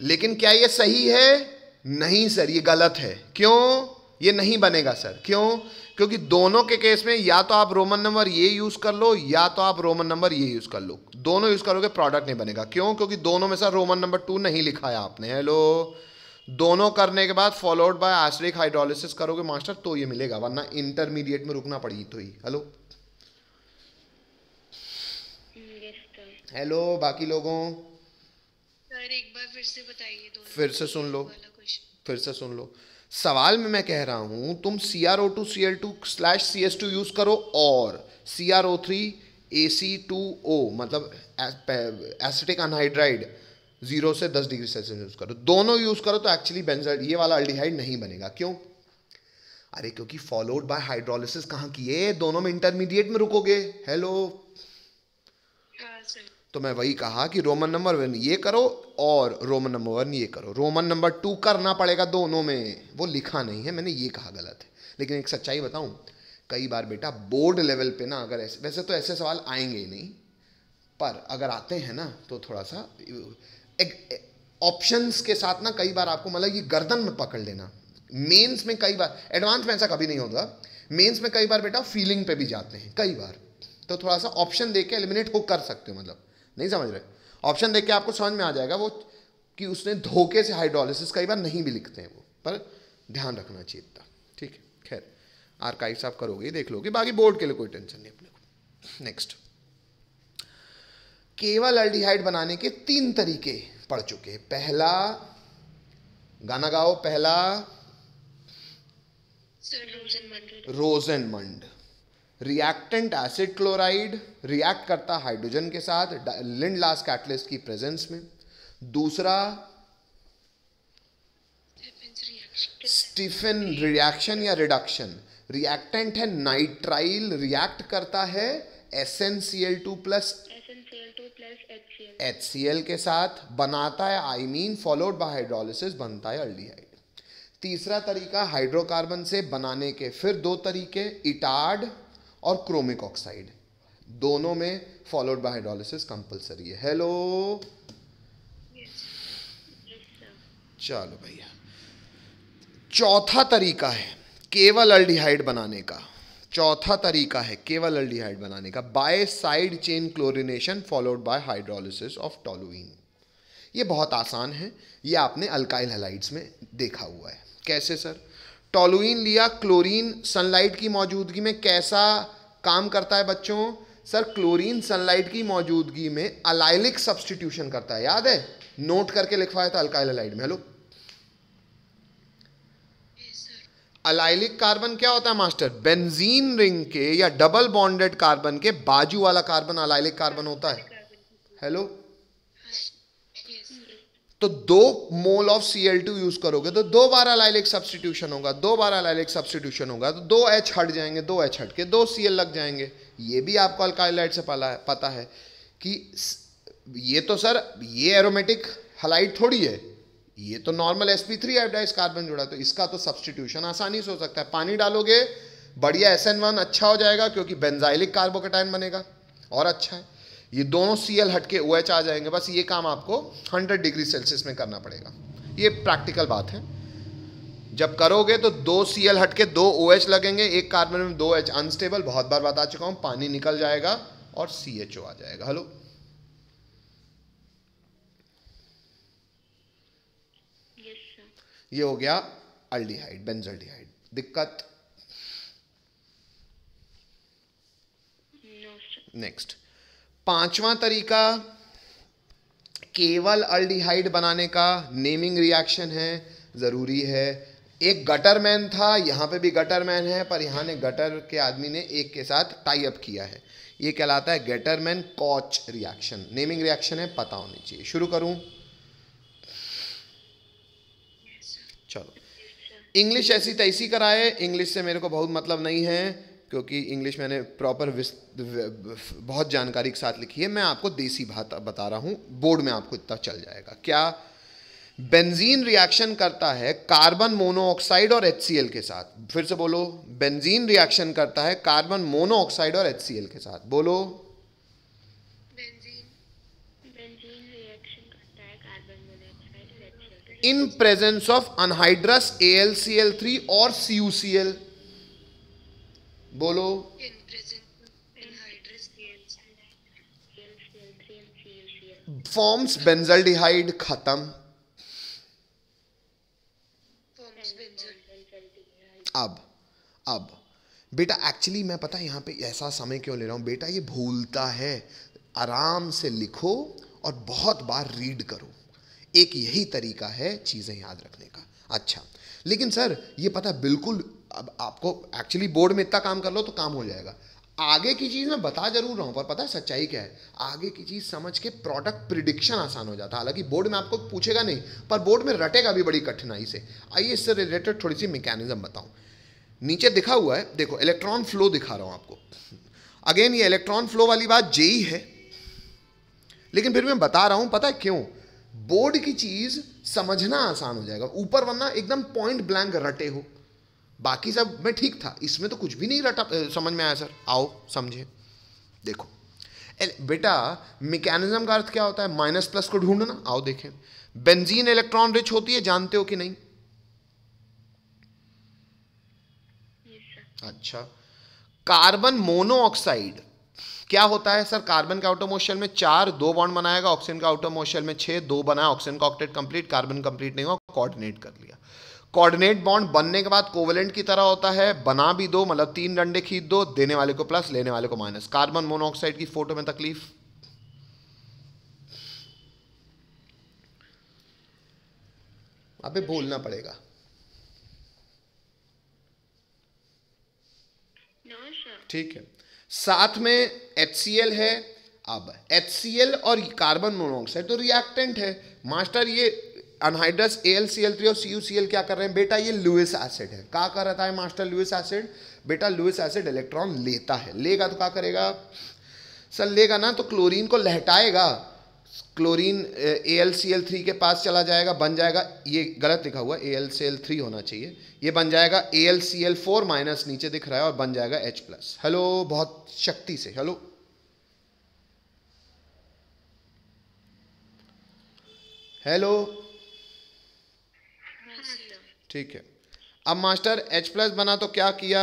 लेकिन क्या ये सही है नहीं सर ये गलत है क्यों ये नहीं बनेगा सर क्यों क्योंकि दोनों के केस में या तो आप रोमन नंबर ये यूज़ कर लो या तो आप रोमन नंबर ये यूज़ कर लो दोनों यूज़ करोगे प्रोडक्ट नहीं बनेगा क्यों क्योंकि दोनों में सर रोमन नंबर टू नहीं लिखा है आपने हेलो दोनों करने के बाद फॉलोड बाय आश्रिक हाइड्रोलिसिस करोगे मास्टर तो ये मिलेगा वरना इंटरमीडिएट में रुकना पड़ेगी तो ही हेलो हेलो बाकी लोगों सर एक बार फिर से बताइए फिर से सुन लो फिर से सुन लो सवाल में मैं कह रहा हूं तुम C R O two C L two slash C S two use करो और C R O three A C two O मतलब एसिटिक अनहाइड्राइड जीरो से दस डिग्री सेल्सियस यूज़ करो दोनों यूज़ करो तो एक्चुअली बेंजाइड ये वाला अल्डिहाइड नहीं बनेगा क्यों अरे क्योंकि फॉलोड बाय हाइड्रोलिसिस कहां किए दोनों में इंटरमीडिएट में रुकोगे हेलो हाँ, तो मैं वही कहा कि रोमन नंबर वन ये करो और रोमन नंबर वन ये करो रोमन नंबर टू करना पड़ेगा दोनों में वो लिखा नहीं है मैंने ये कहा गलत है लेकिन एक सच्चाई बताऊं कई बार बेटा बोर्ड लेवल पे ना अगर ऐसे वैसे तो ऐसे सवाल आएंगे ही नहीं पर अगर आते हैं ना तो थोड़ा सा ऑप्शंस के साथ ना कई बार आपको मतलब ये गर्दन में पकड़ लेना मेंस में कई बार एडवांस में ऐसा कभी नहीं होगा मेंस में कई बार बेटा फीलिंग पे भी जाते हैं कई बार तो थोड़ा सा ऑप्शन देके एलिमिनेट हो कर सकते हो मतलब नहीं समझ रहे ऑप्शन देख के आपको समझ में आ जाएगा वो कि उसने धोखे से हाइड्रोलिसिस कई बार नहीं भी लिखते हैं वो पर ध्यान रखना चाहिए था ठीक है खैर आर्काइव्स आप करोगे देख लोगे बाकी बोर्ड के लिए कोई टेंशन नहीं अपने को नेक्स्ट केवल अल्डिहाइड बनाने के तीन तरीके पढ़ चुके पहला गाना गाओ पहला Rosenmund reactant acid chloride react करता हाइड्रोजन के साथ लिंड लास्ट कैटलिस्ट की प्रेजेंस में दूसरा स्टीफन रिएक्शन या रिडक्शन रिएक्टेंट है नाइट्राइल रिएक्ट करता है S N C L two plus H के साथ बनाता है I mean followed by hydrolysis बनता है अल्डीहाइड तीसरा तरीका हाइड्रोकार्बन से बनाने के फिर दो तरीके इटार्ड और क्रोमिक ऑक्साइड दोनों में फॉलोड बाय हाइड्रोलिसिस कंपलसरी है हेलो चलो भैया चौथा तरीका है केवल अल्डिहाइड बनाने का चौथा तरीका है केवल अल्डिहाइड बनाने का by side chain chlorination followed by hydrolysis of toluene ये बहुत आसान है ये आपने अल्काइल हेलाइड्स में देखा हुआ है कैसे सर टॉलुइन लिया क्लोरीन सनलाइट की मौजूदगी में कैसा काम करता है बच्चों सर क्लोरीन सनलाइट की मौजूदगी में अलाइलिक सब्सटीट्यूशन करता है याद है नोट करके लिखवाया था अल्काइल हेलाइड में हेलो अलाइलिक कार्बन क्या होता है मास्टर बेंजीन रिंग के या डबल बॉन्डेड कार्बन के बाजू वाला कार्बन अलाइलिक कार्बन होता है हेलो तो दो mole of C L two use करोगे तो दो बार अलाइलिक सब्सटीट्यूशन होगा दो बार अलाइलिक सब्सटीट्यूशन होगा तो दो एच हट जाएंगे दो एच हट के दो सी एल लग जाएंगे ये भी आपको अल्काइलाइट से पता है कि ये तो सर ये एरोमेटिक हलाइट थोड़ी है ये तो normal sp3 P three carbon जुड़ा तो इसका तो सब्सटीट्यूशन आसानी से हो सकता है पानी डालोगे बढ़िया एस एन वन अच्छा हो जाएगा क्योंकि बेंजाइलिक कार्बोकेटाइन बनेगा और अच्छा है ये दोनों सी एल हटके ओ OH आ जाएंगे बस ये काम आपको 100 डिग्री सेल्सियस में करना पड़ेगा ये प्रैक्टिकल बात है जब करोगे तो दो सी एल हटके दो ओ OH लगेंगे एक कार्बन में दो एच अनस्टेबल बहुत बार बता चुका हूँ पानी निकल जाएगा और सी एच ओ आ जाएगा हेलो ये हो गया अल्डिहाइड बेंजल्डिहाइड दिक्कत नेक्स्ट पांचवा तरीका केवल अल्डिहाइड बनाने का नेमिंग रिएक्शन है ज़रूरी है एक गटर मैन था यहां पे भी गटर मैन है पर यहां ने गटर के आदमी ने एक के साथ टाई अप किया है ये कहलाता है Gattermann Koch reaction naming reaction है पता होनी चाहिए शुरू करूं इंग्लिश ऐसी तैसी कराए इंग्लिश से मेरे को बहुत मतलब नहीं है क्योंकि इंग्लिश मैंने प्रॉपर बहुत जानकारी के साथ लिखी है मैं आपको देसी भात बता रहा हूँ बोर्ड में आपको इतना चल जाएगा क्या बेंजीन रिएक्शन करता है कार्बन मोनोऑक्साइड और एच के साथ फिर से बोलो बेंजीन रिएक्शन करता है कार्बन मोनोऑक्साइड और एच के साथ बोलो in presence of anhydrous three और सीयूसीएल बोलो फॉर्म्स बेंजल्डिहाइड खत्म अब अब बेटा एक्चुअली मैं पता यहां पे ऐसा समय क्यों ले रहा हूं बेटा ये भूलता है आराम से लिखो और बहुत बार रीड करो एक यही तरीका है चीज़ें याद रखने का अच्छा लेकिन सर ये पता बिल्कुल अब आपको एक्चुअली बोर्ड में इतना काम कर लो तो काम हो जाएगा आगे की चीज़ मैं बता जरूर रहा हूँ पर पता है सच्चाई क्या है आगे की चीज़ समझ के प्रोडक्ट प्रिडिक्शन आसान हो जाता है हालांकि बोर्ड में आपको पूछेगा नहीं पर बोर्ड में रटेगा भी बड़ी कठिनाई से आइए इससे रिलेटेड थोड़ी सी मैकेनिज्म बताऊँ नीचे दिखा हुआ है देखो इलेक्ट्रॉन फ्लो दिखा रहा हूँ आपको अगेन ये इलेक्ट्रॉन फ्लो वाली बात जेई है लेकिन फिर मैं बता रहा हूँ पता है क्यों बोर्ड की चीज़ समझना आसान हो जाएगा ऊपर वरना एकदम पॉइंट ब्लैंक रटे हो बाकी सब में ठीक था इसमें तो कुछ भी नहीं रटा समझ में आया सर आओ समझे देखो बेटा मैकेनिज्म का अर्थ क्या होता है माइनस प्लस को ढूंढना आओ देखें बेंजीन इलेक्ट्रॉन रिच होती है जानते हो कि नहीं अच्छा कार्बन मोनोऑक्साइड क्या होता है सर कार्बन का मोशन में चार दो बॉन्ड बनाएगा ऑक्सीजन का ऑटोमोशल में छह दो बनाया ऑक्सीजन का ऑक्टेट कंप्लीट कार्बन कंप्लीट नहीं हुआ कोऑर्डिनेट कर लिया कोऑर्डिनेट बॉन्ड बनने के बाद कोवेलेंट की तरह होता है बना भी दो मतलब तीन डंडे खींच दो देने वाले को प्लस लेने वाले को माइनस कार्बन मोनोऑक्साइड की फोटो में तकलीफ अबे बोलना पड़ेगा ठीक है साथ में एच है अब एच और कार्बन मोनोऑक्साइड तो रिएक्टेंट है मास्टर ये anhydrous A L C L three और सी यू सी एल क्या कर रहे हैं बेटा ये लुइस एसिड है क्या करता है मास्टर लुइस एसिड बेटा लुइस एसिड इलेक्ट्रॉन लेता है लेगा तो क्या करेगा सर लेगा ना तो क्लोरीन को लहटाएगा chlorine A L C L three के पास चला जाएगा बन जाएगा ये गलत लिखा हुआ A L C L three होना चाहिए ये बन जाएगा A L C L four minus नीचे दिख रहा है और बन जाएगा एच प्लस हेलो बहुत शक्ति से हेलो हेलो ठीक है अब मास्टर H प्लस बना तो क्या किया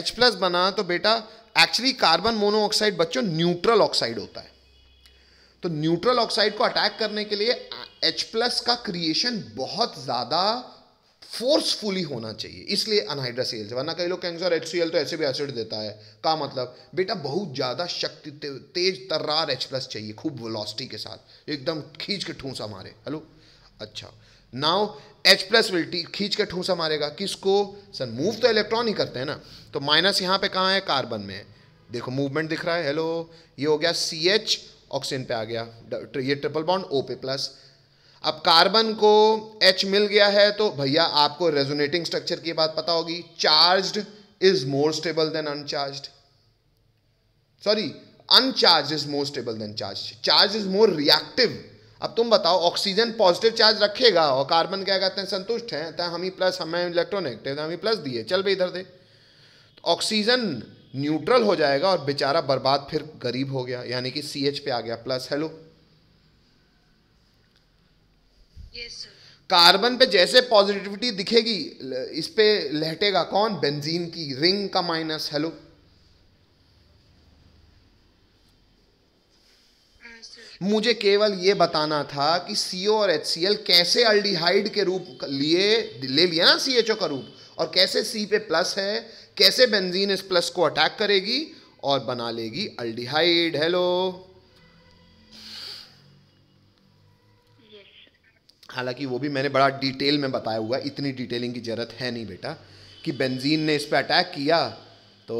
H प्लस बना तो बेटा एक्चुअली कार्बन मोनोऑक्साइड बच्चों न्यूट्रल ऑक्साइड होता है तो न्यूट्रल ऑक्साइड को अटैक करने के लिए एच प्लस का क्रिएशन बहुत ज़्यादा फोर्सफुली होना चाहिए इसलिए अनहाइड्रस एल वरना कई लोग कहेंगे सर एच तो ऐसे भी एसिड देता है का मतलब बेटा बहुत ज़्यादा शक्ति तेज तर्रार एच प्लस चाहिए खूब वेलोसिटी के साथ एकदम खींच के ठूसा मारे हेलो अच्छा नाउ एच प्लस विल खींच के ठूसा मारेगा किसको सर मूव तो इलेक्ट्रॉन ही करते हैं ना तो माइनस यहाँ पे कहाँ है कार्बन में देखो मूवमेंट दिख रहा है हेलो ये हो गया सी एच ऑक्सीजन पे आ गया ये ट्रिपल बॉन्ड ओ पे प्लस अब कार्बन को एच मिल गया है तो भैया आपको रेजोनेटिंग स्ट्रक्चर की बात पता होगी charge is more stable than uncharge sorry uncharge is more stable than charge charge is more reactive अब तुम बताओ ऑक्सीजन पॉजिटिव चार्ज रखेगा और कार्बन क्या कहते हैं संतुष्ट है तो हम ही प्लस हमें इलेक्ट्रॉन हम ही प्लस दिए चल भाई इधर दे ऑक्सीजन तो न्यूट्रल हो जाएगा और बेचारा बर्बाद फिर गरीब हो गया यानी कि सी एच पे आ गया प्लस हेलो yes, कार्बन पे जैसे पॉजिटिविटी दिखेगी इस पे लहटेगा कौन बेंजीन की रिंग का माइनस हेलो हाँ, मुझे केवल यह बताना था कि सीओ और एच सी एल कैसे अल्डिहाइड के रूप लिए ले लिया ना सी एच ओ का रूप और कैसे सी पे प्लस है कैसे बेंजीन इस प्लस को अटैक करेगी और बना लेगी अल्डिहाइड हेलो हालांकि वो भी मैंने बड़ा डिटेल में बताया हुआ इतनी डिटेलिंग की ज़रूरत है नहीं बेटा कि बेंजीन ने इस पर अटैक किया तो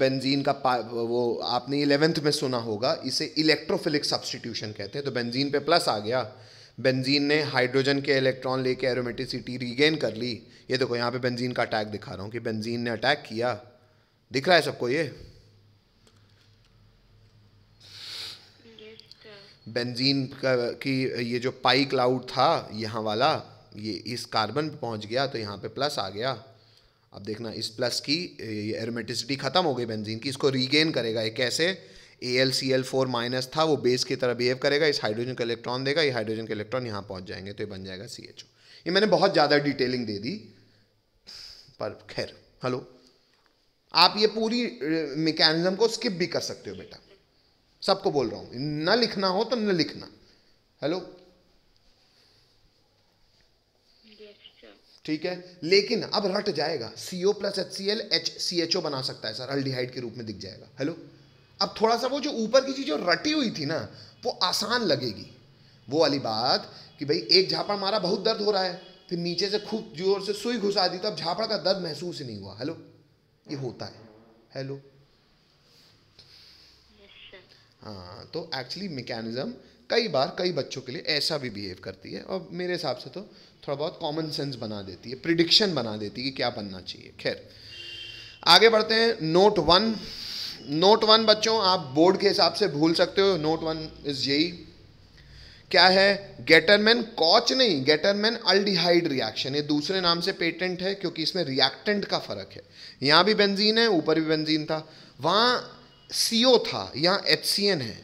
बेंजीन का वो आपने इलेवेंथ में सुना होगा इसे इलेक्ट्रोफिलिक सब्सटीट्यूशन कहते हैं तो बेंजीन पे प्लस आ गया बेंजीन ने हाइड्रोजन के इलेक्ट्रॉन लेके एरोमेटिसिटी रीगेन कर ली ये देखो यहाँ पे बेंजीन का अटैक दिखा रहा हूँ कि बेंजीन ने अटैक किया दिख रहा है सबको ये बेंजीन का की ये जो पाई क्लाउड था यहाँ वाला ये इस कार्बन पे पहुँच गया तो यहाँ पे प्लस आ गया अब देखना इस प्लस की एरोमेटिसिटी ख़त्म हो गई बेंजीन की इसको रीगेन करेगा ये कैसे A L C L four minus था वो बेस की तरह बिहेव करेगा इस हाइड्रोजन का इलेक्ट्रॉन देगा ये हाइड्रोजन के इलेक्ट्रॉन यहाँ पहुँच जाएंगे तो ये बन जाएगा सी एच ओ ये मैंने बहुत ज़्यादा डिटेलिंग दे दी पर खैर हेलो आप ये पूरी मेकेनिज्म को स्किप भी कर सकते हो बेटा सबको बोल रहा हूँ न लिखना हो तो न लिखना हेलो ठीक है लेकिन अब रट जाएगा CO plus H C L H C H O बना सकता है सर अल्डिहाइड के रूप में दिख जाएगा हेलो अब थोड़ा सा वो जो ऊपर की चीज़ जो रटी हुई थी ना वो आसान लगेगी वो वाली बात कि भाई एक झापड़ मारा बहुत दर्द हो रहा है फिर नीचे से खूब जोर से सुई घुसा दी तो अब झापड़ का दर्द महसूस ही नहीं हुआ हेलो ये होता है हेलो हाँ तो एक्चुअली मैकेनिज्म कई बार कई बच्चों के लिए ऐसा भी बिहेव करती है और मेरे हिसाब से तो थोड़ा बहुत कॉमन सेंस बना देती है प्रिडिक्शन बना देती है कि क्या बनना चाहिए खैर आगे बढ़ते हैं नोट वन नोट वन बच्चों आप बोर्ड के हिसाब से भूल सकते हो नोट वन इज यही क्या है गेटरमैन कॉच नहीं गेटरमैन अल्डिहाइड रिएक्शन ये दूसरे नाम से पेटेंट है क्योंकि इसमें रिएक्टेंट का फ़र्क है यहां भी बेंजीन है ऊपर भी बेंजीन था वहां सीओ था यहां एच है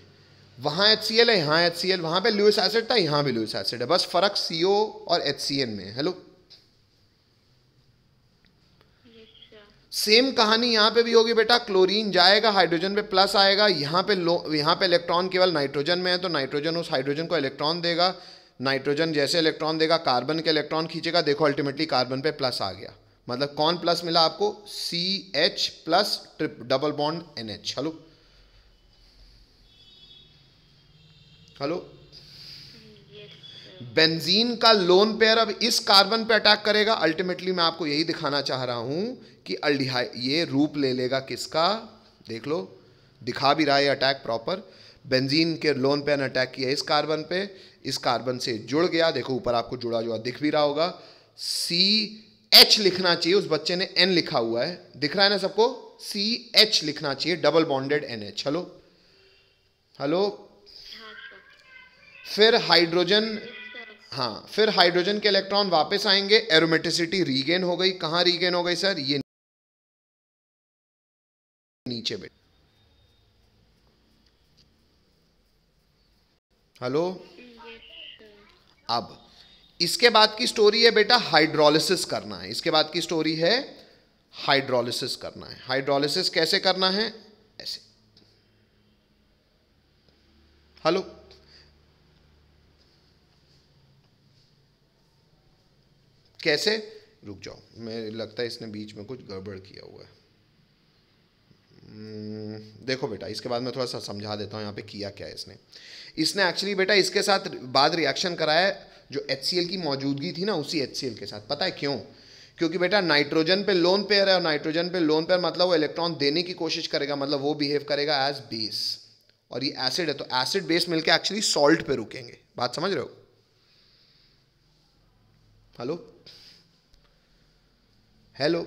वहां एच है यहां एच सी एल वहां पर लुइस एसिड था यहां भी लुइस एसिड है बस फ़र्क सीओ और एच में है हेलो सेम कहानी यहाँ पे भी होगी बेटा क्लोरीन जाएगा हाइड्रोजन पे प्लस आएगा यहाँ पे लो यहाँ पे इलेक्ट्रॉन केवल नाइट्रोजन में है तो नाइट्रोजन उस हाइड्रोजन को इलेक्ट्रॉन देगा नाइट्रोजन जैसे इलेक्ट्रॉन देगा कार्बन के इलेक्ट्रॉन खींचेगा देखो अल्टीमेटली कार्बन पे प्लस आ गया मतलब कौन प्लस मिला आपको C H plus trip double bond N H hello hello benzene का लोन पेयर अब इस कार्बन पे अटैक करेगा अल्टीमेटली मैं आपको यही दिखाना चाह रहा हूं कि अल्डिहाइड ये रूप ले लेगा किसका देख लो दिखा भी रहा है अटैक प्रॉपर बेंजीन के लोन पेयर ने अटैक किया इस कार्बन पे इस कार्बन से जुड़ गया देखो ऊपर आपको जुड़ा जुड़ा दिख भी रहा होगा सी एच लिखना चाहिए उस बच्चे ने एन लिखा हुआ है दिख रहा है ना सबको सी एच लिखना चाहिए double bonded N H hello hello हाँ, फिर हाइड्रोजन हाँ फिर हाइड्रोजन के इलेक्ट्रॉन वापस आएंगे एरोमेटिसिटी रीगेन हो गई कहाँ रीगेन हो गई सर ये नीचे बैठ हेलो अब इसके बाद की स्टोरी है बेटा हाइड्रोलिसिस करना है इसके बाद की स्टोरी है हाइड्रोलिसिस करना है हाइड्रोलिसिस कैसे करना है ऐसे हेलो कैसे रुक जाओ मेरे लगता है इसने बीच में कुछ गड़बड़ किया हुआ है हम्म, देखो बेटा इसके बाद मैं थोड़ा सा समझा देता हूँ यहाँ पे किया क्या है इसने इसने एक्चुअली बेटा इसके साथ बाद रिएक्शन कराया जो एच की मौजूदगी थी ना उसी एच के साथ पता है क्यों क्योंकि बेटा नाइट्रोजन पे लोन पेयर है और नाइट्रोजन पे लोन पेयर मतलब वो इलेक्ट्रॉन देने की कोशिश करेगा मतलब वो बिहेव करेगा एज बेस और ये एसिड है तो एसिड बेस मिलकर एक्चुअली सॉल्ट पे रुकेंगे बात समझ रहे हो हेलो हेलो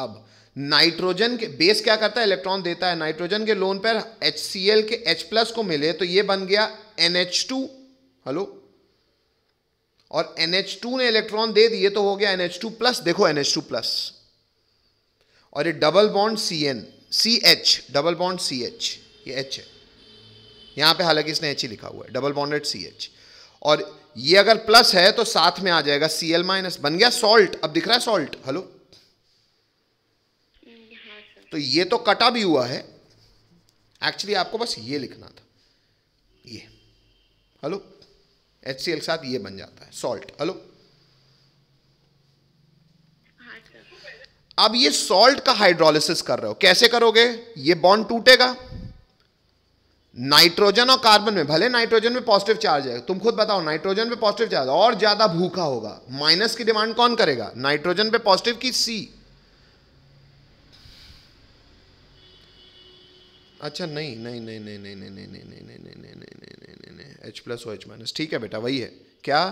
अब नाइट्रोजन के बेस क्या करता है इलेक्ट्रॉन देता है नाइट्रोजन के लोन पर एच सी एल के एच प्लस को मिले तो ये बन गया एन एच टू हेलो और एन एच टू ने इलेक्ट्रॉन दे दिए तो हो गया एन एच टू प्लस देखो एन एच टू प्लस और ये double bond C N C H double bond C H ये एच है यहां पे हालांकि इसने एच ही लिखा हुआ है डबल बॉन्डेड सी एच और ये अगर प्लस है तो साथ में आ जाएगा सी एल माइनस बन गया सॉल्ट अब दिख रहा है सॉल्ट हेलो तो ये तो कटा भी हुआ है एक्चुअली आपको बस ये लिखना था ये हेलो एच सी एल के साथ ये बन जाता है सॉल्ट हेलो अब ये सॉल्ट का हाइड्रोलिसिस कर रहे हो कैसे करोगे ये बॉन्ड टूटेगा नाइट्रोजन और कार्बन में भले नाइट्रोजन में पॉजिटिव चार्ज है तुम खुद बताओ नाइट्रोजन पे पॉजिटिव चार्ज और ज्यादा भूखा होगा माइनस की डिमांड कौन करेगा नाइट्रोजन पे पॉजिटिव की सी अच्छा नहीं नहीं नहीं नहीं नहीं नहीं नहीं नहीं नहीं नहीं नहीं नहीं नहीं नहीं नहीं H plus O H minus ठीक है बेटा वही है क्या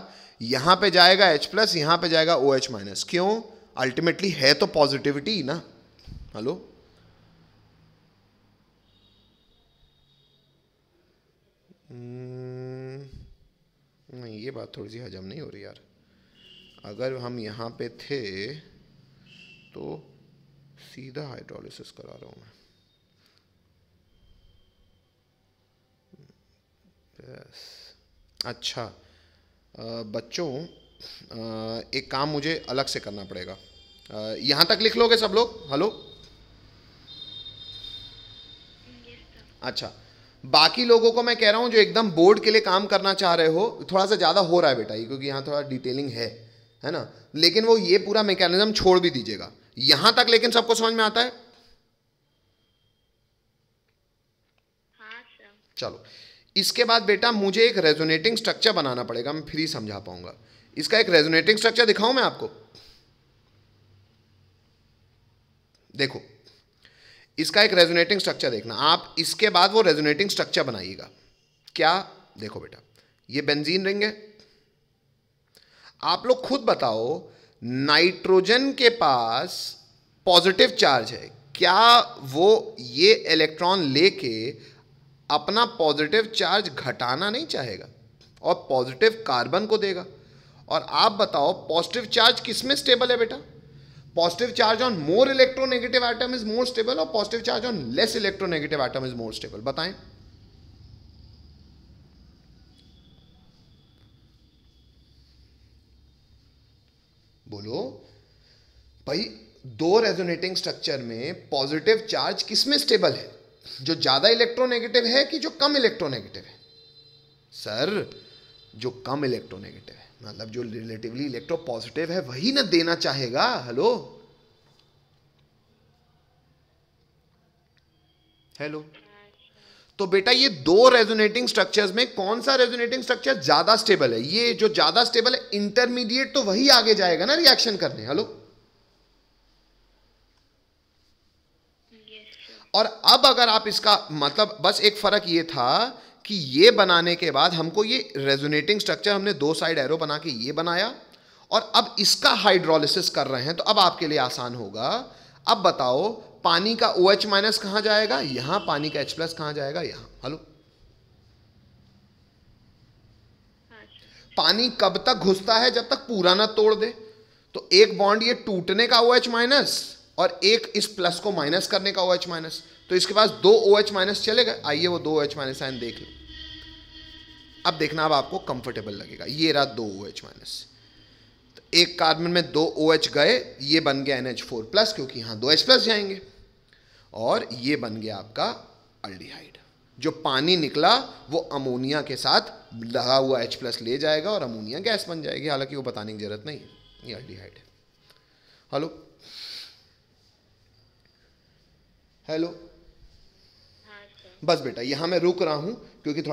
यहां पे जाएगा एच प्लस यहां पे जाएगा ओ एच माइनस क्यों अल्टीमेटली है तो पॉजिटिविटी ना हेलो ये बात थोड़ी सी हजम नहीं हो रही यार अगर हम यहाँ पे थे तो सीधा हाइड्रोलिसिस करा रहा हूँ मैं अच्छा बच्चों एक काम मुझे अलग से करना पड़ेगा यहाँ तक लिख लोगे सब लोग हेलो अच्छा बाकी लोगों को मैं कह रहा हूँ जो एकदम बोर्ड के लिए काम करना चाह रहे हो थोड़ा सा ज़्यादा हो रहा है बेटा ये क्योंकि यहाँ थोड़ा डिटेलिंग है है ना लेकिन वो ये पूरा मैकेनिज्म छोड़ भी दीजिएगा यहाँ तक लेकिन सबको समझ में आता है हाँ, चलो इसके बाद बेटा मुझे एक रेजोनेटिंग स्ट्रक्चर बनाना पड़ेगा मैं फ्री समझा पाऊंगा इसका एक रेजोनेटिंग स्ट्रक्चर दिखाऊं मैं आपको देखो इसका एक रेजोनेटिंग स्ट्रक्चर देखना आप इसके बाद वो रेजोनेटिंग स्ट्रक्चर बनाइएगा क्या देखो बेटा ये बेंजीन रिंग है आप लोग खुद बताओ नाइट्रोजन के पास पॉजिटिव चार्ज है क्या वो ये इलेक्ट्रॉन लेके अपना पॉजिटिव चार्ज घटाना नहीं चाहेगा और पॉजिटिव कार्बन को देगा और आप बताओ पॉजिटिव चार्ज किस में स्टेबल है बेटा positive charge on more electronegative atom is more stable और positive charge on less electronegative atom is more stable बताएं बोलो भाई दो रेजोनेटिंग स्ट्रक्चर में पॉजिटिव चार्ज किसमें स्टेबल है जो ज्यादा इलेक्ट्रोनेगेटिव है कि जो कम इलेक्ट्रोनेगेटिव है सर जो कम इलेक्ट्रोनेगेटिव है मतलब जो रिलेटिवली इलेक्ट्रो पॉजिटिव है वही ना देना चाहेगा हेलो हेलो तो बेटा ये दो रेजोनेटिंग स्ट्रक्चर्स में कौन सा रेजोनेटिंग स्ट्रक्चर ज्यादा स्टेबल है ये जो ज्यादा स्टेबल है इंटरमीडिएट तो वही आगे जाएगा ना रिएक्शन करने हेलो और अब अगर आप इसका मतलब बस एक फर्क ये था कि ये बनाने के बाद हमको ये रेजोनेटिंग स्ट्रक्चर हमने दो साइड एरो बना के ये बनाया और अब इसका हाइड्रोलिसिस कर रहे हैं तो अब आपके लिए आसान होगा अब बताओ पानी का ओ एच माइनस कहां जाएगा यहां पानी का एच प्लस कहां जाएगा यहां हेलो पानी कब तक घुसता है जब तक पूरा ना तोड़ दे तो एक बॉन्ड ये टूटने का ओ एच माइनस और एक इस प्लस को माइनस करने का ओ एच माइनस तो इसके पास दो ओ एच माइनस चलेगा आइए वो दो ओ एच माइनस साइन देख लो अब देखना अब आपको कंफर्टेबल लगेगा ये रहा दो ओ एच माइनस तो एक कार्बन में दो ओ एच गए ये बन गया एन एच फोर प्लस क्योंकि यहाँ दो एच प्लस जाएंगे और ये बन गया आपका अल्डिहाइड जो पानी निकला वो अमोनिया के साथ लगा हुआ एच प्लस ले जाएगा और अमोनिया गैस बन जाएगी हालांकि वो बताने की जरूरत नहीं है ये अल्डिहाइड है हेलो हेलो बस बेटा यहाँ मैं रुक रहा हूँ क्योंकि थोड़ा